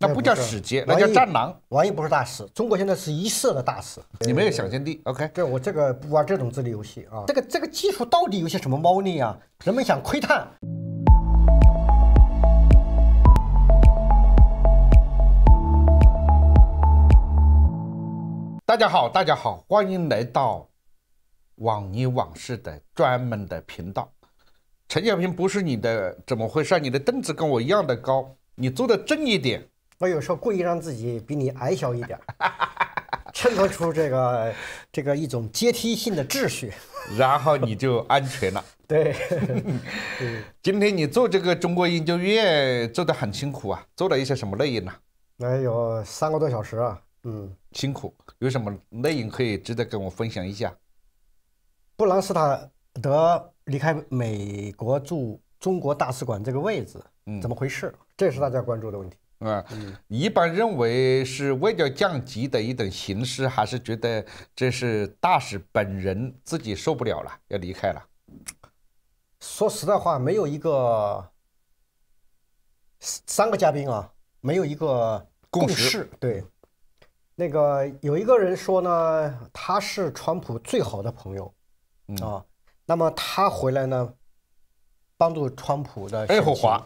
那不叫史杰，那叫战狼。王毅不是大使，中国现在是一色的大使。你没有想象力。OK，对，我这个不玩这种智力游戏啊。这个这个技术到底有些什么猫腻啊？人们想窥探。大家好，大家好，欢迎来到网易往事的专门的频道。陈小平不是你的，怎么回事？你的凳子跟我一样的高，你坐的正一点。我有时候故意让自己比你矮小一点，衬托出这个这个一种阶梯性的秩序，然后你就安全了。对，今天你做这个中国研究院做得很辛苦啊，做了一些什么内容呢？哎呦，三个多小时啊，嗯，辛苦。有什么内容可以值得跟我分享一下？布朗斯塔德离开美国驻中国大使馆这个位置，嗯，怎么回事？这是大家关注的问题。啊，一般认为是外交降级的一种形式，还是觉得这是大使本人自己受不了了，要离开了？说实在话，没有一个三个嘉宾啊，没有一个共识。对，那个有一个人说呢，他是川普最好的朋友啊，那么他回来呢，帮助川普的。爱胡华。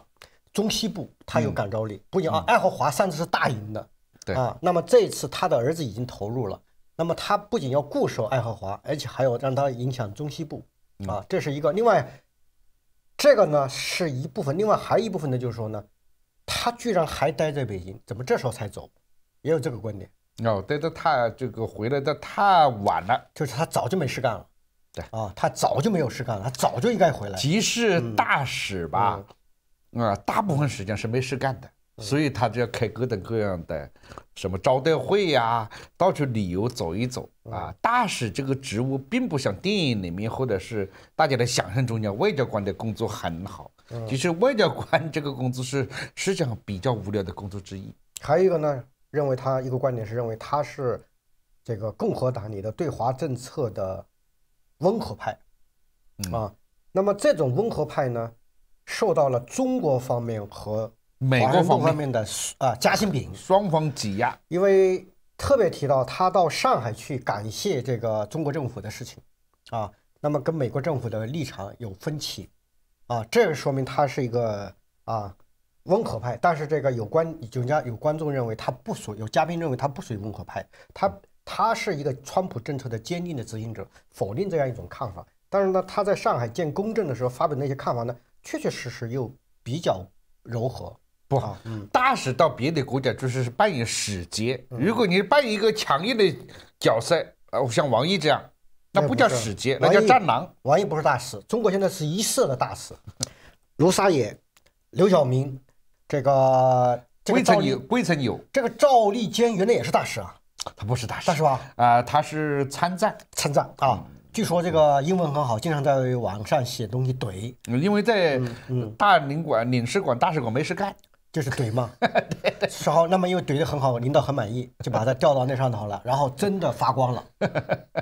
中西部，他有感召力，不仅啊，爱荷华上次是大赢的，对啊，那么这一次他的儿子已经投入了，那么他不仅要固守爱荷华，而且还要让他影响中西部啊，这是一个。另外，这个呢是一部分，另外还一部分呢就是说呢，他居然还待在北京，怎么这时候才走？也有这个观点。哦，待的太这个回来的太晚了，就是他早就没事干了。对啊，他早就没有事干了，他早就应该回来。即是大使吧。啊，大部分时间是没事干的，所以他就要开各种各样的什么招待会呀，到处旅游走一走啊。大使这个职务并不像电影里面或者是大家的想象中间，外交官的工作很好，其实外交官这个工作是实际上比较无聊的工作之一。还有一个呢，认为他一个观点是认为他是这个共和党里的对华政策的温和派啊，那么这种温和派呢？受到了中国方面和美国方面的啊夹心饼，双方挤压。因为特别提到他到上海去感谢这个中国政府的事情，啊，那么跟美国政府的立场有分歧，啊，这说明他是一个啊温和派。但是这个有关人家有观众认为他不属，有嘉宾认为他不属于温和派，他他是一个川普政策的坚定的执行者，否定这样一种看法。但是呢，他在上海见公正的时候发表那些看法呢？确确实实又比较柔和，不好。大使到别的国家就是扮演使节，如果你扮演一个强硬的角色，啊，像王毅这样，那不叫使节，那叫战狼。王毅不是大使，中国现在是一色的大使，卢沙野、刘晓明，这个。未曾有，未曾有。这个赵立坚原来也是大使啊，他不是大使，大使吧？啊，他是参赞，参赞啊。据说这个英文很好，经常在网上写东西怼。因为在大领馆、领事馆、大使馆没事干，就是怼嘛。然后那么因为怼的很好，领导很满意，就把他调到那上头了。然后真的发光了，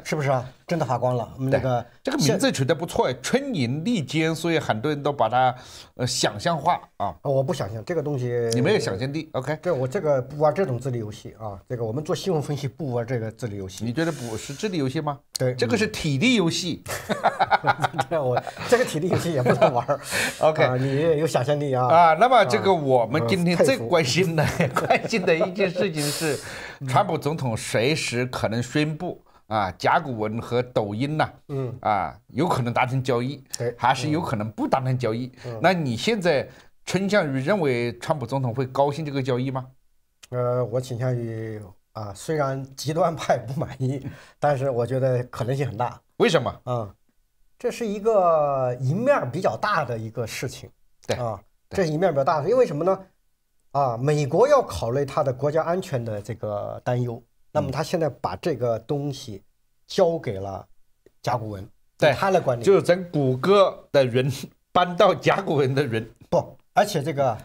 是不是啊？真的花光了，我们那个这个名字取得不错春泥利坚，所以很多人都把它呃想象化啊。我不想象这个东西，你没有想象力。OK，对我这个不玩这种智力游戏啊，这个我们做新闻分析不玩这个智力游戏。你觉得不是智力游戏吗？对，这个是体力游戏。对，我这个体力游戏也不能玩。OK，你有想象力啊。啊，那么这个我们今天最关心的、关心的一件事情是，川普总统随时可能宣布。啊，甲骨文和抖音呐，嗯，啊，有可能达成交易，对，还是有可能不达成交易。那你现在倾向于认为川普总统会高兴这个交易吗？呃，我倾向于啊，虽然极端派不满意，但是我觉得可能性很大。为什么？嗯，这是一个赢面比较大的一个事情。对啊，这赢面比较大，因为什么呢？啊，美国要考虑它的国家安全的这个担忧。那么他现在把这个东西交给了甲骨文，对他来管理，就是咱谷歌的人 搬到甲骨文的人不，而且这个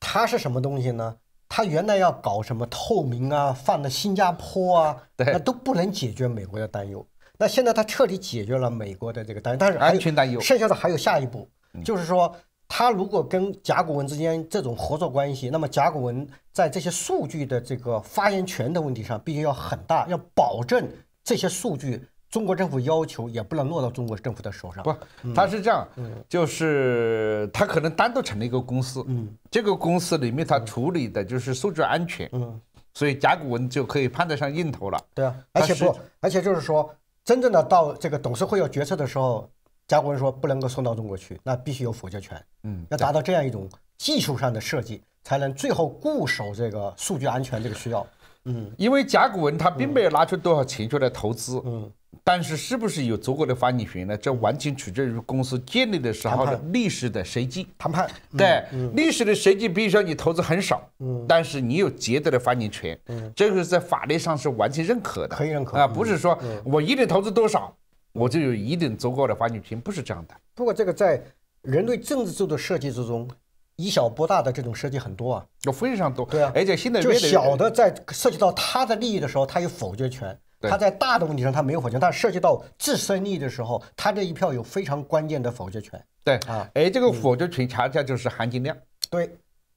他是什么东西呢？他原来要搞什么透明啊，放到新加坡啊，那都不能解决美国的担忧。那现在他彻底解决了美国的这个担忧，但是安全担忧，剩下的还有下一步，就是说。他如果跟甲骨文之间这种合作关系，那么甲骨文在这些数据的这个发言权的问题上必须要很大，要保证这些数据中国政府要求也不能落到中国政府的手上。不，他是这样，就是他可能单独成立一个公司，嗯，这个公司里面他处理的就是数据安全，嗯，所以甲骨文就可以攀得上硬头了。对啊，而且不，而且就是说，真正的到这个董事会要决策的时候。甲骨文说不能够送到中国去，那必须有否决权。嗯，要达到这样一种技术上的设计，才能最后固守这个数据安全这个需要。嗯，因为甲骨文它并没有拿出多少钱出来投资。嗯，但是是不是有足够的发行权呢？这完全取决于公司建立的时候的历史的随机谈判。对，历史的随机，比如说你投资很少，但是你有绝对的发行权。嗯，这个在法律上是完全认可的。可以认可啊，不是说我一定投资多少。我就有一定足够的话语权，不是这样的。不过，这个在人类政治制度设计之中，以小博大的这种设计很多啊，有非常多。对啊，而且现在就小的在涉及到他的利益的时候，他有否决权；他在大的问题上他没有否决但涉及到自身利益的时候，他这一票有非常关键的否决权。对啊，哎，这个否决权恰恰就是含金量。对，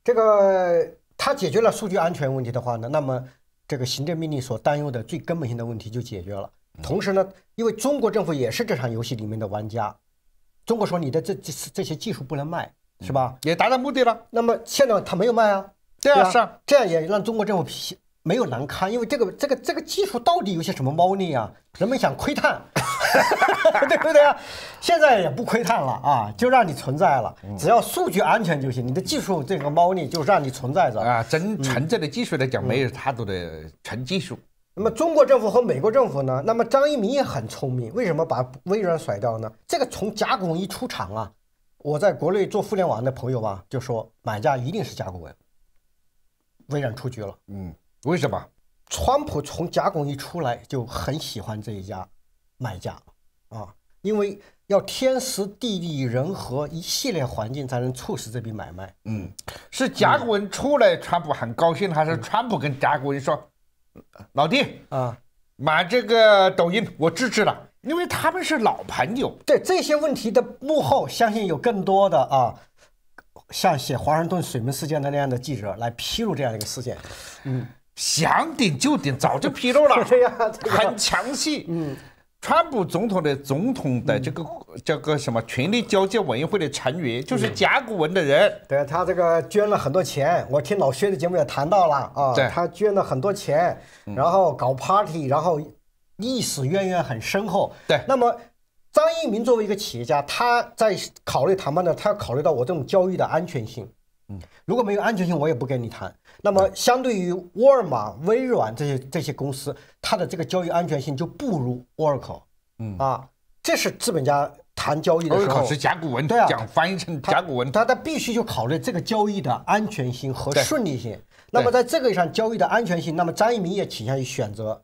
这个他解决了数据安全问题的话呢，那么这个行政命令所担忧的最根本性的问题就解决了。同时呢，因为中国政府也是这场游戏里面的玩家，中国说你的这这这些技术不能卖，是吧？也达到目的了。那么现在他没有卖啊，对啊，是啊，这样也让中国政府没有难堪，因为这个这个这个技术到底有些什么猫腻啊？人们想窥探，对不对啊？现在也不窥探了啊，就让你存在了，只要数据安全就行。你的技术这个猫腻就让你存在着啊，真存在的技术来讲，没有太多的纯技术。那么中国政府和美国政府呢？那么张一鸣也很聪明，为什么把微软甩掉呢？这个从甲骨文一出场啊，我在国内做互联网的朋友吧，就说买家一定是甲骨文，微软出局了。嗯，为什么？川普从甲骨一出来就很喜欢这一家买家啊，因为要天时地利人和一系列环境才能促使这笔买卖。嗯，是甲骨文出来，川普很高兴，还是川普跟甲骨文说？老弟，啊，买这个抖音我支持了，因为他们是老朋友。对这些问题的幕后，相信有更多的啊，像写华盛顿水门事件的那样的记者来披露这样一个事件。嗯，想顶就顶，早就披露了，这 样很详细。嗯。川普总统的总统的这个这个什么权力交接委员会的成员，就是甲骨文的人。对，他这个捐了很多钱，我听老薛的节目也谈到了啊，他捐了很多钱，然后搞 party，然后历史渊源很深厚。对，那么张一鸣作为一个企业家，他在考虑谈判的，他要考虑到我这种交易的安全性。嗯，如果没有安全性，我也不跟你谈。那么，相对于沃尔玛、微软这些这些公司，它的这个交易安全性就不如沃尔 e 嗯啊，这是资本家谈交易的时候，Oracle 是甲骨文，对啊，讲翻译成甲骨文。他他必须就考虑这个交易的安全性和顺利性。那么，在这个上交易的安全性，那么张一鸣也倾向于选择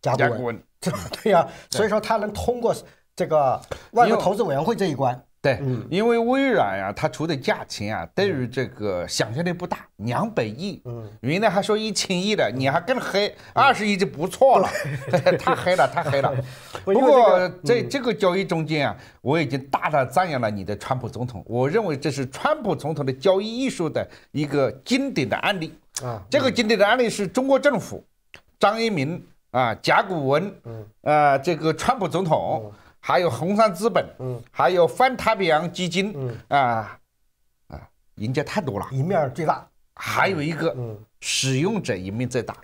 甲骨文，对吧？对呀，所以说他能通过这个外国投资委员会这一关。对，因为微软呀，它出的价钱啊，对于这个想象力不大，两百亿，嗯，原来还说一千亿的，你还更黑，二十亿就不错了，太黑了，太黑了。不过在这个交易中间啊，我已经大大赞扬了你的川普总统，我认为这是川普总统的交易艺术的一个经典的案例啊，这个经典的案例是中国政府、张一鸣啊、甲骨文，嗯，啊，这个川普总统。还有红杉资本，嗯，还有泛太平洋基金，嗯啊，啊，赢家太多了，赢面最大。还有一个，嗯，使用者赢面最大，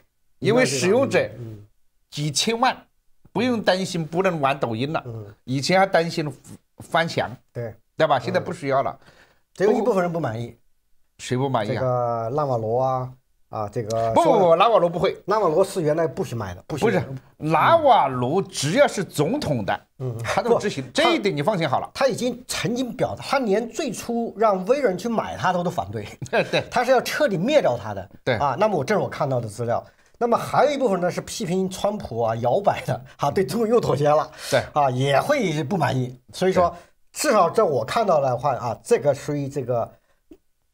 因为使用者，嗯，几千万，不用担心不能玩抖音了，嗯，以前还担心翻墙，对，对吧？现在不需要了，只有一部分人不满意，谁不满意啊？这个拉瓦罗啊。啊，这个不不不，拉瓦罗不会，拉瓦罗是原来不许买的，不许。不是拉瓦罗，只要是总统的，嗯，他都执行，这一点你放心好了。他已经曾经表，他连最初让微软去买他，他都反对，对，他是要彻底灭掉他的，对啊。那么我这是我看到的资料，那么还有一部分呢是批评川普啊摇摆的，啊，对，中国又妥协了，对啊，也会不满意，所以说至少在我看到的话啊，这个属于这个。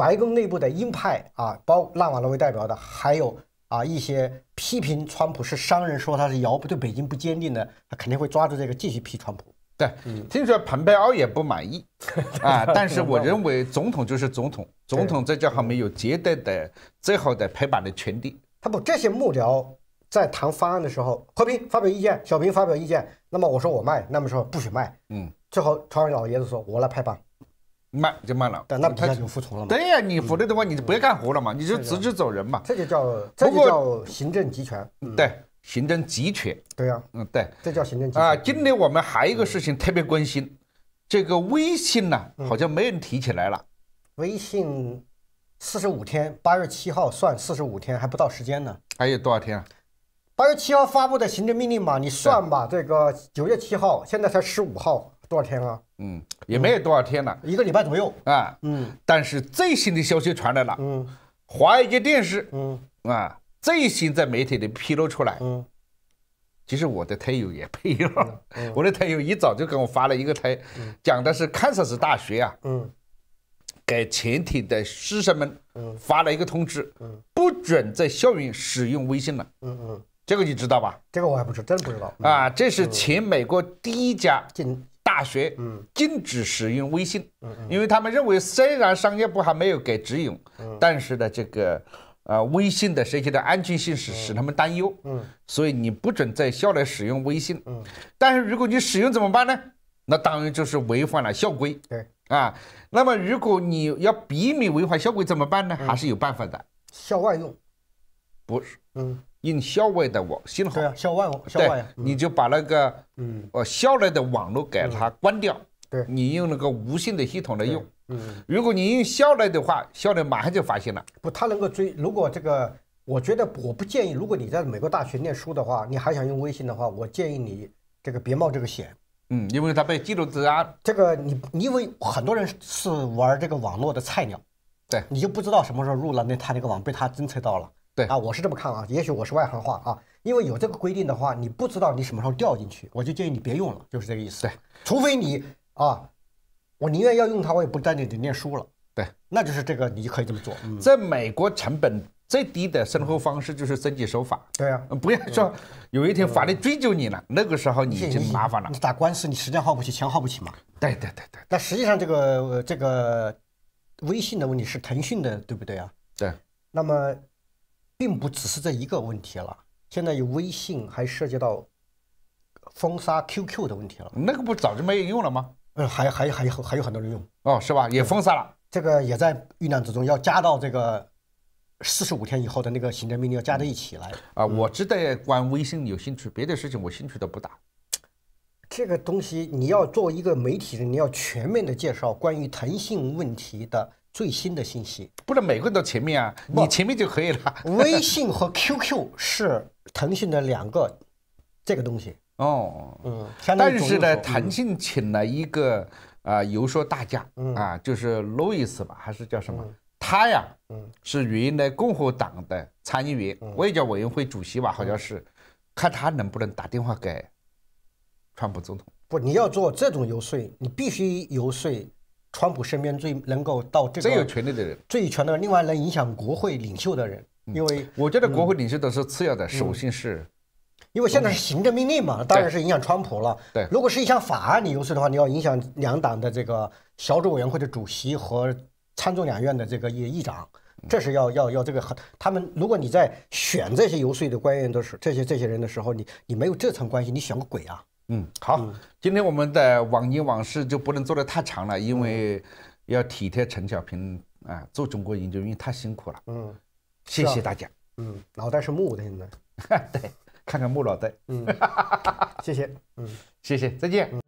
白宫内部的鹰派啊，包拉瓦罗为代表的，还有啊一些批评川普是商人，说他是摇不对北京不坚定的，他肯定会抓住这个继续批川普。对，听说蓬佩奥也不满意 啊，但是我认为总统就是总统，总统在这行没有绝对的最好的拍板的权利。他不，这些幕僚在谈方案的时候，和平发表意见，小平发表意见，那么我说我卖，那么说不许卖。嗯，最后川老爷子说，我来拍板。慢就慢了，但那他就服从了。对呀，你服了的话，你就不要干活了嘛，你就辞职走人嘛。这就叫，这就叫行政集权。对，行政集权。对呀，嗯，对。这叫行政集啊。今年我们还有一个事情特别关心，这个微信呢，好像没人提起来了。微信四十五天，八月七号算四十五天，还不到时间呢。还有多少天啊？八月七号发布的行政命令嘛，你算吧。这个九月七号，现在才十五号。多少天了？嗯，也没有多少天了，一个礼拜左右啊。嗯，但是最新的消息传来了。嗯，华尔街电视，嗯啊，最新在媒体里披露出来。嗯，其实我的推友也配合了。我的推友一早就给我发了一个推，讲的是堪萨斯大学啊，嗯，给全体的师生们，嗯，发了一个通知，嗯，不准在校园使用微信了。嗯嗯，这个你知道吧？这个我还不知，真不知道。啊，这是前美国第一家进。大学，嗯，禁止使用微信，嗯嗯，因为他们认为，虽然商业部还没有给指引，嗯，但是呢，这个，呃，微信的涉及的安全性使使他们担忧，嗯，所以你不准在校内使用微信，嗯，但是如果你使用怎么办呢？那当然就是违反了校规，对，啊，那么如果你要避免违反校规怎么办呢？还是有办法的，校外用。不是，嗯，用校外的网信号，对啊，校外网，校对，你就把那个，嗯，呃，校内的网络给它关掉，对，你用那个无线的系统来用，嗯，如果你用校内的话，校内马上就发现了。不，他能够追。如果这个，我觉得我不建议。如果你在美国大学念书的话，你还想用微信的话，我建议你这个别冒这个险。嗯，因为他被记录治啊。这个你，因为很多人是玩这个网络的菜鸟，对你就不知道什么时候入了那他那个网被他侦测到了。对啊，我是这么看啊，也许我是外行话啊，因为有这个规定的话，你不知道你什么时候掉进去，我就建议你别用了，就是这个意思。对，除非你啊，我宁愿要用它，我也不在里念书了。对，那就是这个，你就可以这么做。在美国，成本最低的生活方式就是遵纪守法。对啊，不要说有一天法律追究你了，那个时候你已经麻烦了。你打官司，你时间耗不起，钱耗不起嘛。对对对对。那实际上，这个这个微信的问题是腾讯的，对不对啊？对。那么。并不只是这一个问题了，现在有微信，还涉及到封杀 QQ 的问题了。那个不早就没人用了吗？呃，还还还有还有很多人用哦，是吧？也封杀了，这个也在酝酿之中，要加到这个四十五天以后的那个行政命令要加在一起来啊。我只对关微信有兴趣，别的事情我兴趣都不大。这个东西你要做一个媒体人，你要全面的介绍关于腾讯问题的。最新的信息，不能每个人都前面啊，你前面就可以了。微信和 QQ 是腾讯的两个这个东西哦，嗯，但是呢，腾讯请了一个啊游说大将啊，就是路易斯吧，还是叫什么？他呀，嗯，是原来共和党的参议员，外交委员会主席吧，好像是，看他能不能打电话给川普总统。不，你要做这种游说，你必须游说。川普身边最能够到这个最有权力的人、最权的人，另外能影响国会领袖的人，因为我觉得国会领袖都是次要的，首先是，因为现在是行政命令嘛，当然是影响川普了。对，如果是一项法案游说的话，你要影响两党的这个小组委员会的主席和参众两院的这个议议长，这是要要要这个很他们。如果你在选这些游说的官员的时候，这些这些人的时候，你你没有这层关系，你选个鬼啊！嗯，好，今天我们的网银往事就不能做得太长了，因为要体贴陈小平啊，做中国研究院太辛苦了。嗯，谢谢大家。嗯，脑袋是木的现哈，对，看看木脑袋。嗯，谢谢。嗯，谢谢，再见。